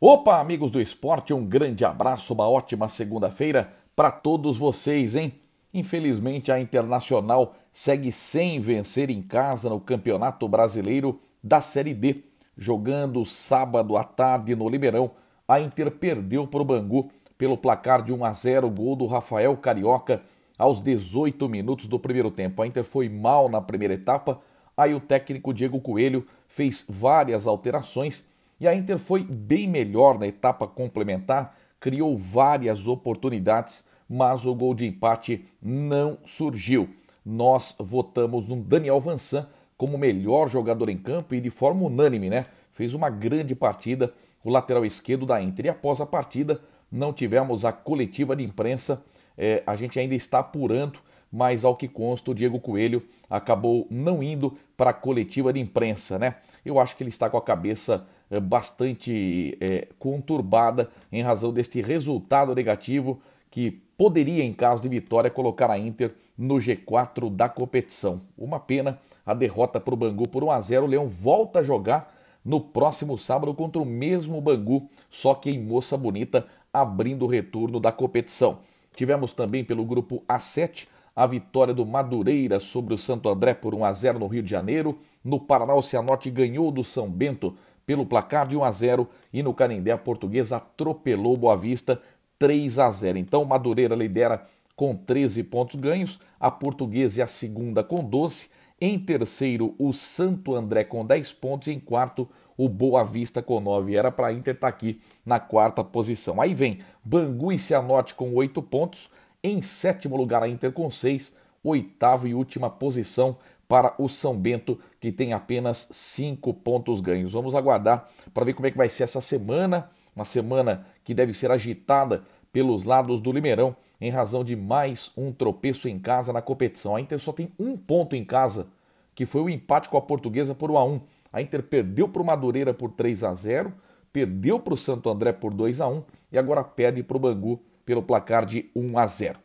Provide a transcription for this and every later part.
Opa, amigos do esporte, um grande abraço, uma ótima segunda-feira para todos vocês, hein? Infelizmente, a Internacional segue sem vencer em casa no Campeonato Brasileiro da Série D. Jogando sábado à tarde no Liberão, a Inter perdeu para o Bangu pelo placar de 1 a 0, gol do Rafael Carioca aos 18 minutos do primeiro tempo. A Inter foi mal na primeira etapa, aí o técnico Diego Coelho fez várias alterações e a Inter foi bem melhor na etapa complementar, criou várias oportunidades, mas o gol de empate não surgiu. Nós votamos no Daniel Vansan como melhor jogador em campo e de forma unânime, né? Fez uma grande partida o lateral esquerdo da Inter. E após a partida, não tivemos a coletiva de imprensa. É, a gente ainda está apurando, mas ao que consta, o Diego Coelho acabou não indo para a coletiva de imprensa, né? Eu acho que ele está com a cabeça eh, bastante é, conturbada em razão deste resultado negativo que poderia, em caso de vitória, colocar a Inter no G4 da competição. Uma pena a derrota para o Bangu por 1 a 0. O Leão volta a jogar no próximo sábado contra o mesmo Bangu, só que em Moça Bonita, abrindo o retorno da competição. Tivemos também pelo grupo A7 a vitória do Madureira sobre o Santo André por 1 a 0 no Rio de Janeiro. No Paraná, o Cianorte ganhou do São Bento pelo placar de 1 a 0 e no Canindé a Portuguesa atropelou Boa Vista 3 a 0. Então Madureira lidera com 13 pontos ganhos, a Portuguesa é a segunda com 12, em terceiro o Santo André com 10 pontos e em quarto o Boa Vista com 9. Era para a Inter estar tá aqui na quarta posição. Aí vem Bangu e Cianorte com 8 pontos, em sétimo lugar a Inter com 6, oitavo e última posição para o São Bento, que tem apenas cinco pontos ganhos. Vamos aguardar para ver como é que vai ser essa semana, uma semana que deve ser agitada pelos lados do Limeirão, em razão de mais um tropeço em casa na competição. A Inter só tem um ponto em casa, que foi o empate com a Portuguesa por 1 a 1. A Inter perdeu para o Madureira por 3 a 0, perdeu para o Santo André por 2 a 1 e agora perde para o Bangu pelo placar de 1 a 0.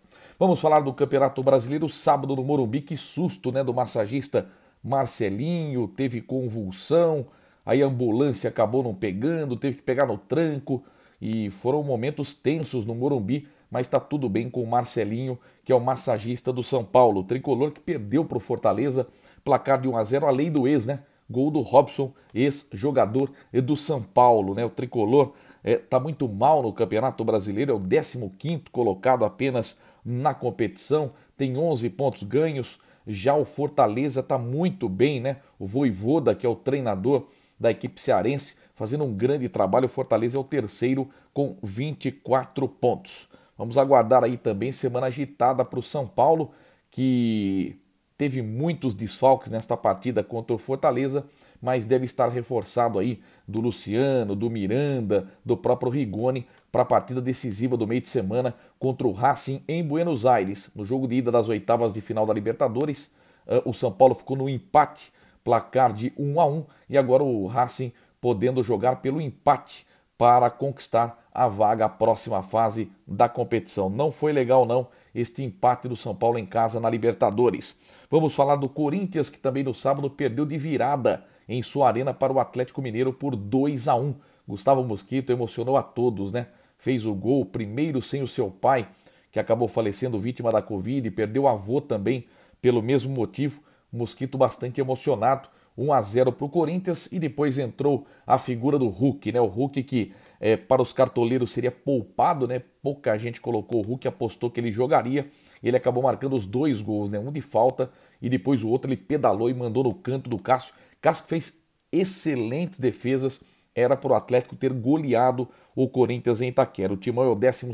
Vamos falar do Campeonato Brasileiro, sábado no Morumbi. Que susto, né? Do massagista Marcelinho, teve convulsão, aí a ambulância acabou não pegando, teve que pegar no tranco. E foram momentos tensos no Morumbi, mas está tudo bem com o Marcelinho, que é o massagista do São Paulo. O tricolor que perdeu para o Fortaleza, placar de 1 a 0 além do ex, né? Gol do Robson, ex-jogador do São Paulo, né? O tricolor está eh, muito mal no Campeonato Brasileiro, é o 15 colocado apenas na competição, tem 11 pontos ganhos. Já o Fortaleza está muito bem, né? O Voivoda, que é o treinador da equipe cearense, fazendo um grande trabalho. O Fortaleza é o terceiro com 24 pontos. Vamos aguardar aí também semana agitada para o São Paulo, que teve muitos desfalques nesta partida contra o Fortaleza mas deve estar reforçado aí do Luciano, do Miranda, do próprio Rigoni para a partida decisiva do meio de semana contra o Racing em Buenos Aires, no jogo de ida das oitavas de final da Libertadores. Ah, o São Paulo ficou no empate, placar de 1 a 1 e agora o Racing podendo jogar pelo empate para conquistar a vaga à próxima fase da competição. Não foi legal não este empate do São Paulo em casa na Libertadores. Vamos falar do Corinthians que também no sábado perdeu de virada em sua arena para o Atlético Mineiro por 2 a 1. Gustavo Mosquito emocionou a todos, né? Fez o gol primeiro sem o seu pai, que acabou falecendo vítima da Covid, e perdeu o avô também pelo mesmo motivo. Mosquito bastante emocionado. 1 a 0 para o Corinthians e depois entrou a figura do Hulk, né? O Hulk que é, para os cartoleiros seria poupado, né? Pouca gente colocou o Hulk, apostou que ele jogaria. Ele acabou marcando os dois gols, né? Um de falta e depois o outro ele pedalou e mandou no canto do Cássio Cássio fez excelentes defesas, era para o Atlético ter goleado o Corinthians em Itaquera. O Timão é o 12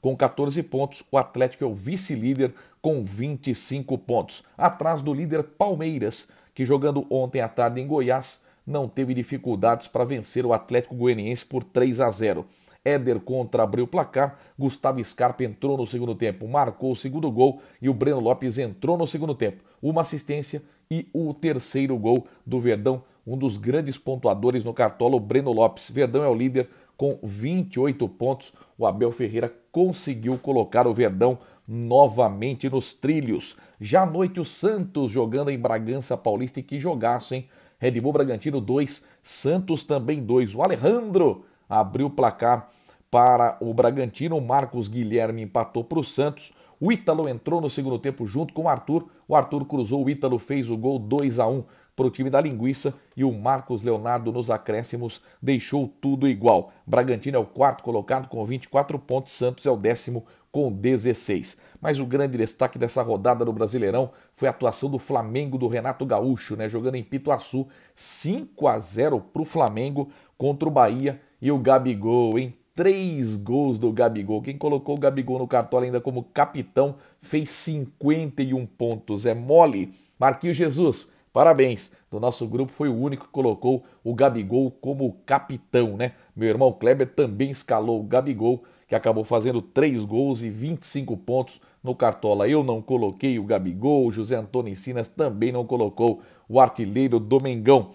com 14 pontos, o Atlético é o vice-líder com 25 pontos. Atrás do líder Palmeiras, que jogando ontem à tarde em Goiás, não teve dificuldades para vencer o Atlético Goianiense por 3 a 0. Éder contra abriu o placar, Gustavo Scarpa entrou no segundo tempo, marcou o segundo gol e o Breno Lopes entrou no segundo tempo. Uma assistência e o terceiro gol do Verdão, um dos grandes pontuadores no cartola, o Breno Lopes. Verdão é o líder com 28 pontos. O Abel Ferreira conseguiu colocar o Verdão novamente nos trilhos. Já à noite, o Santos jogando em Bragança Paulista. E que jogaço, hein? Red Bull Bragantino 2, Santos também 2. O Alejandro abriu o placar para o Bragantino. O Marcos Guilherme empatou para o Santos. O Ítalo entrou no segundo tempo junto com o Arthur. O Arthur cruzou, o Ítalo fez o gol 2 a 1 para o time da linguiça e o Marcos Leonardo nos acréscimos deixou tudo igual. Bragantino é o quarto colocado com 24 pontos, Santos é o décimo com 16. Mas o grande destaque dessa rodada no Brasileirão foi a atuação do Flamengo do Renato Gaúcho, né, jogando em Pituaçu, 5 a 0 para o Flamengo contra o Bahia e o Gabigol, hein? três gols do Gabigol. Quem colocou o Gabigol no cartola ainda como capitão fez 51 pontos. É mole. Marquinhos Jesus, parabéns. Do nosso grupo foi o único que colocou o Gabigol como capitão, né? Meu irmão Kleber também escalou o Gabigol, que acabou fazendo três gols e 25 pontos no cartola. Eu não coloquei o Gabigol, José Antônio Encinas também não colocou o artilheiro Domingão.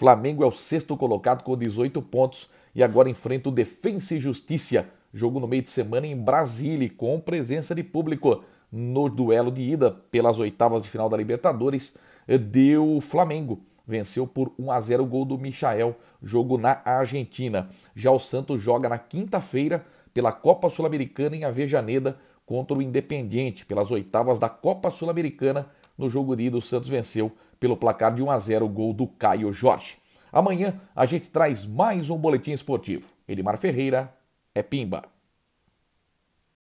Flamengo é o sexto colocado com 18 pontos e agora enfrenta o Defensa e Justiça. Jogo no meio de semana em Brasília, com presença de público. No duelo de ida pelas oitavas de final da Libertadores, deu o Flamengo. Venceu por 1 a 0 o gol do Michael, jogo na Argentina. Já o Santos joga na quinta-feira pela Copa Sul-Americana em Avejaneda contra o Independiente, pelas oitavas da Copa Sul-Americana. No jogo de ida, o Santos venceu pelo placar de 1 a 0 gol do Caio Jorge. Amanhã a gente traz mais um boletim esportivo. Edmar Ferreira é Pimba.